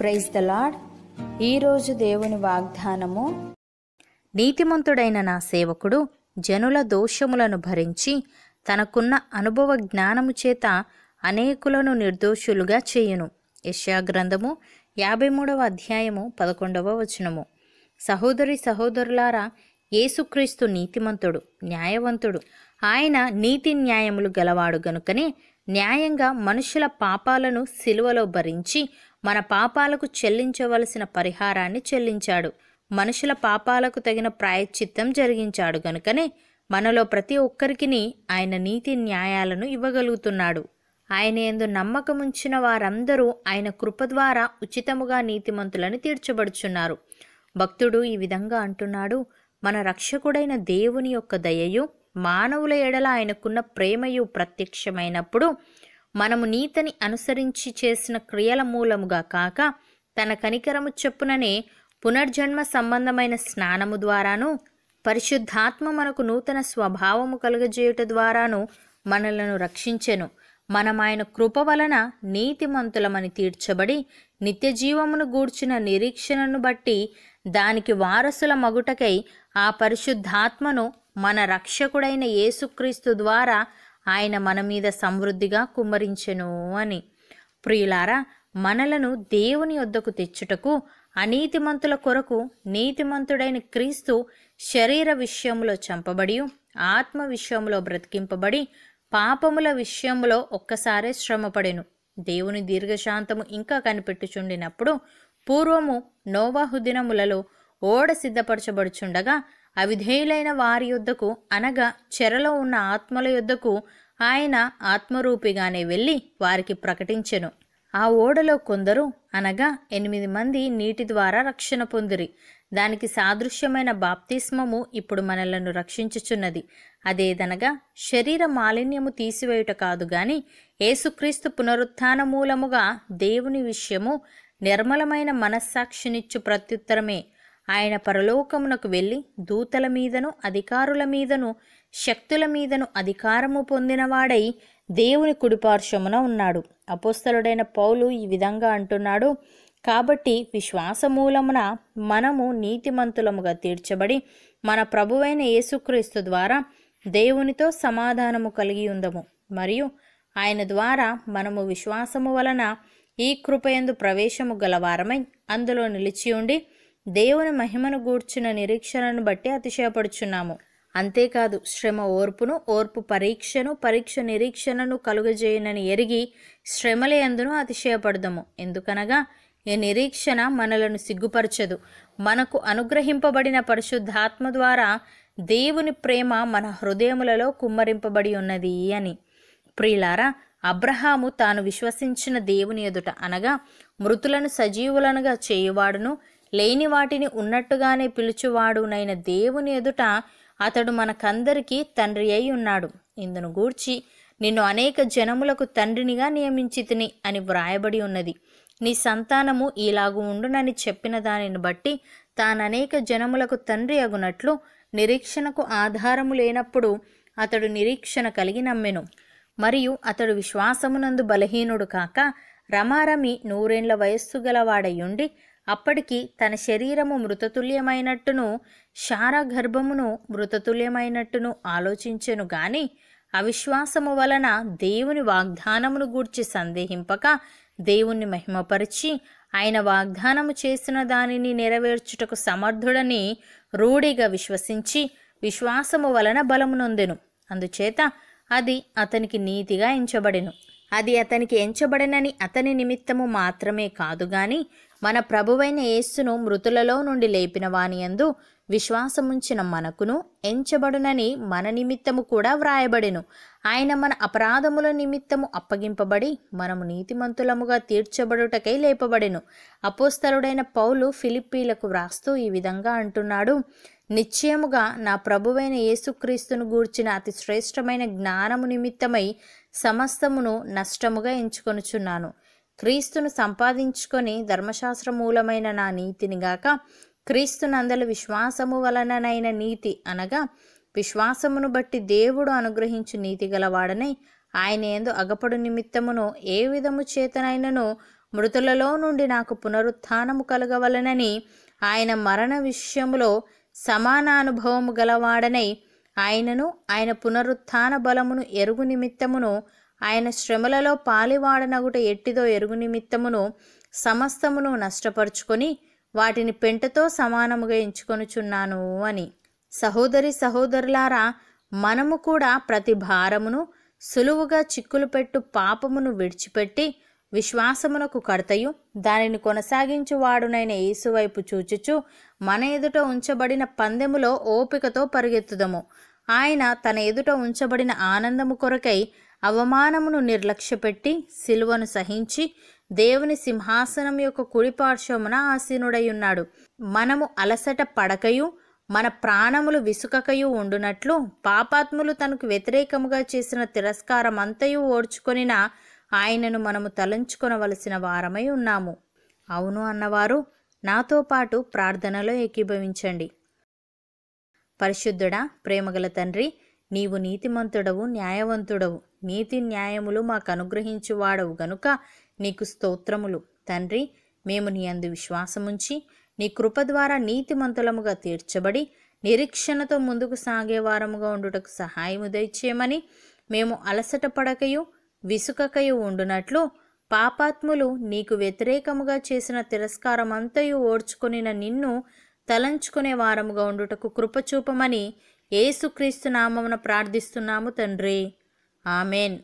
praise the lord ఈరోజు దేవుని వాగ్దానము నీతిమంతుడైన నా సేవకుడు జనుల దోషములను భరించి తనకున్న అనుభవ జ్ఞానము చేత అనేకులను నిర్దోషులుగా చేయును యశాగ్రంథము యాభై మూడవ అధ్యాయము పదకొండవ వచనము సహోదరి సహోదరులారా యేసుక్రీస్తు నీతిమంతుడు న్యాయవంతుడు ఆయన నీతి న్యాయములు గలవాడు గనుకనే న్యాయంగా మనుషుల పాపాలను సిలువలో భరించి మన పాపాలకు చెల్లించవలసిన పరిహారాన్ని చెల్లించాడు మనుషుల పాపాలకు తగిన ప్రాయశ్చిత్తం జరిగించాడు గనుకనే మనలో ప్రతి ఒక్కరికిని ఆయన నీతి న్యాయాలను ఇవ్వగలుగుతున్నాడు ఆయన ఎందు నమ్మకముంచిన వారందరూ ఆయన కృప ద్వారా ఉచితముగా నీతిమంతులని తీర్చబడుచున్నారు భక్తుడు ఈ విధంగా అంటున్నాడు మన రక్షకుడైన దేవుని యొక్క దయయు మానవుల ఎడల ఆయనకున్న ప్రేమయు ప్రత్యక్షమైనప్పుడు మనము నీతని అనుసరించి చేసిన క్రియల మూలముగా కాక తన కనికరము చెప్పుననే పునర్జన్మ సంబంధమైన స్నానము ద్వారాను పరిశుద్ధాత్మ మనకు నూతన స్వభావము కలుగజేయుట ద్వారాను మనలను రక్షించెను మనం ఆయన కృప వలన నీతిమంతులమని తీర్చబడి నిత్య జీవమును గూర్చిన నిరీక్షణను బట్టి దానికి వారసుల మగుటకై ఆ పరిశుద్ధాత్మను మన రక్షకుడైన యేసుక్రీస్తు ద్వారా ఆయన మన మీద సమృద్ధిగా కుమ్మరించెను అని ప్రియులారా మనలను దేవుని వద్దకు తెచ్చుటకు అనీతిమంతుల కొరకు నీతిమంతుడైన క్రీస్తు శరీర విషయంలో చంపబడి ఆత్మ విషయంలో బ్రతికింపబడి పాపముల విషయంలో ఒక్కసారే శ్రమపడెను దేవుని దీర్ఘశాంతము ఇంకా కనిపెట్టుచుండినప్పుడు పూర్వము నోవాహుదినములలో ఓడ సిద్ధపరచబడుచుండగా అవిధేయులైన వారి యొద్దకు అనగా చెరలో ఉన్న ఆత్మల యొద్దకు ఆయన ఆత్మరూపిగానే వెళ్ళి వారికి ప్రకటించెను ఆ ఓడలో కొందరు అనగా ఎనిమిది మంది నీటి ద్వారా రక్షణ పొందిరి దానికి సాదృశ్యమైన బాప్తిస్మము ఇప్పుడు మనలను రక్షించుచున్నది అదేదనగా శరీర మాలిన్యము తీసివేయుట కాదు గాని ఏసుక్రీస్తు పునరుత్న మూలముగా దేవుని విషయము నిర్మలమైన మనస్సాక్షినిచ్చు ప్రత్యుత్తరమే ఆయన పరలోకమునకు వెళ్ళి దూతల మీదను అధికారుల మీదను శక్తుల మీదను అధికారము పొందినవాడై దేవుని కుడిపార్శ్వమున ఉన్నాడు అపోస్తలుడైన పౌలు ఈ విధంగా అంటున్నాడు కాబట్టి మూలమున మనము నీతిమంతులముగా తీర్చబడి మన ప్రభువైన యేసుక్రీస్తు ద్వారా దేవునితో సమాధానము కలిగి ఉందము మరియు ఆయన ద్వారా మనము విశ్వాసము వలన ఈ కృపయందు ప్రవేశము గలవారమై అందులో నిలిచి ఉండి దేవుని మహిమను గూర్చిన నిరీక్షణను బట్టి అతిశయపడుచున్నాము అంతేకాదు శ్రమ ఓర్పును ఓర్పు పరీక్షను పరీక్ష నిరీక్షణను కలుగజేయనని ఎరిగి అందును అతిశయపడదాము ఎందుకనగా ఈ నిరీక్షణ మనలను సిగ్గుపరచదు మనకు అనుగ్రహింపబడిన పరిశుద్ధాత్మ ద్వారా దేవుని ప్రేమ మన హృదయములలో కుమ్మరింపబడి ఉన్నది అని ప్రియులారా అబ్రహాము తాను విశ్వసించిన దేవుని ఎదుట అనగా మృతులను సజీవులనుగా చేయువాడును లేని వాటిని ఉన్నట్టుగానే పిలుచువాడునైన దేవుని ఎదుట అతడు మనకందరికీ తండ్రి అయి ఉన్నాడు ఇందును గూర్చి నిన్ను అనేక జనములకు తండ్రినిగా నియమించితిని అని వ్రాయబడి ఉన్నది నీ సంతానము ఇలాగు ఉండునని చెప్పిన దానిని బట్టి తాను అనేక జనములకు తండ్రి అగునట్లు నిరీక్షణకు ఆధారము లేనప్పుడు అతడు నిరీక్షణ కలిగి నమ్మెను మరియు అతడు విశ్వాసమునందు బలహీనుడు కాక రమారమి నూరేండ్ల వయస్సు గలవాడయుండి అప్పటికి తన శరీరము మృతతుల్యమైనట్టును క్షార గర్భమును మృతతుల్యమైనట్టును ఆలోచించెను గాని అవిశ్వాసము వలన దేవుని వాగ్దానమును గూర్చి సందేహింపక దేవుణ్ణి మహిమపరిచి ఆయన వాగ్దానము చేసిన దానిని నెరవేర్చుటకు సమర్థుడని రూఢిగా విశ్వసించి విశ్వాసము వలన బలమునొందెను అందుచేత అది అతనికి నీతిగా ఎంచబడెను అది అతనికి ఎంచబడనని అతని నిమిత్తము మాత్రమే కాదు గాని మన ప్రభువైన యేస్సును మృతులలో నుండి లేపిన వానియందు విశ్వాసముంచిన మనకును ఎంచబడునని మన నిమిత్తము కూడా వ్రాయబడెను ఆయన మన అపరాధముల నిమిత్తము అప్పగింపబడి మనము నీతిమంతులముగా తీర్చబడుటకై లేపబడెను అపోస్తలుడైన పౌలు ఫిలిప్పీలకు వ్రాస్తూ ఈ విధంగా అంటున్నాడు నిశ్చయముగా నా ప్రభువైన యేసుక్రీస్తును గూర్చిన అతి శ్రేష్టమైన జ్ఞానము నిమిత్తమై సమస్తమును నష్టముగా ఎంచుకొనుచున్నాను క్రీస్తును సంపాదించుకొని ధర్మశాస్త్ర మూలమైన నా నీతిని గాక క్రీస్తునందలి విశ్వాసము వలననైన నీతి అనగా విశ్వాసమును బట్టి దేవుడు అనుగ్రహించు నీతి గలవాడనై ఆయన ఏందు అగపడు నిమిత్తమును ఏ విధము చేతనైనను మృతులలో నుండి నాకు పునరుత్నము కలగవలనని ఆయన మరణ విషయములో సమాన అనుభవము గలవాడనై ఆయనను ఆయన పునరుత్థాన బలమును ఎరుగు నిమిత్తమును ఆయన శ్రమలలో పాలివాడనగుట ఎట్టిదో ఎరుగు నిమిత్తమును సమస్తమును నష్టపరుచుకొని వాటిని పెంటతో సమానముగా ఎంచుకొనుచున్నాను అని సహోదరి సహోదరులారా మనము కూడా ప్రతి భారమును సులువుగా చిక్కులు పెట్టు పాపమును విడిచిపెట్టి విశ్వాసమునకు కడతయు దానిని కొనసాగించువాడునైన యేసువైపు చూచుచు మన ఎదుట ఉంచబడిన పందెములో ఓపికతో పరిగెత్తుదము ఆయన తన ఎదుట ఉంచబడిన ఆనందము కొరకై అవమానమును నిర్లక్ష్యపెట్టి సిలువను సహించి దేవుని సింహాసనం యొక్క కుడిపార్శ్వమున ఆసీనుడై మనము అలసట పడకయు మన ప్రాణములు విసుకకయు ఉండునట్లు పాపాత్ములు తనకు వ్యతిరేకముగా చేసిన తిరస్కారం అంతయు ఓడ్చుకొనిన ఆయనను మనము తలంచుకొనవలసిన వారమై ఉన్నాము అవును అన్నవారు నాతో పాటు ప్రార్థనలో ఏకీభవించండి పరిశుద్ధుడా ప్రేమగల తండ్రి నీవు నీతిమంతుడవు న్యాయవంతుడవు నీతి న్యాయములు మాకు అనుగ్రహించువాడవు గనుక నీకు స్తోత్రములు తండ్రి మేము నీ అందు విశ్వాసముంచి నీ కృప ద్వారా నీతిమంతులముగా తీర్చబడి నిరీక్షణతో ముందుకు సాగే వారముగా ఉండుటకు సహాయము దయచేయమని మేము అలసట పడకయు విసుకకయు ఉండునట్లు పాపాత్ములు నీకు వ్యతిరేకముగా చేసిన తిరస్కారమంతయు ఓడ్చుకొనిన నిన్ను తలంచుకునే వారముగా ఉండుటకు కృపచూపమని ఏసుక్రీస్తు నామమున ప్రార్థిస్తున్నాము తండ్రి ఆమెన్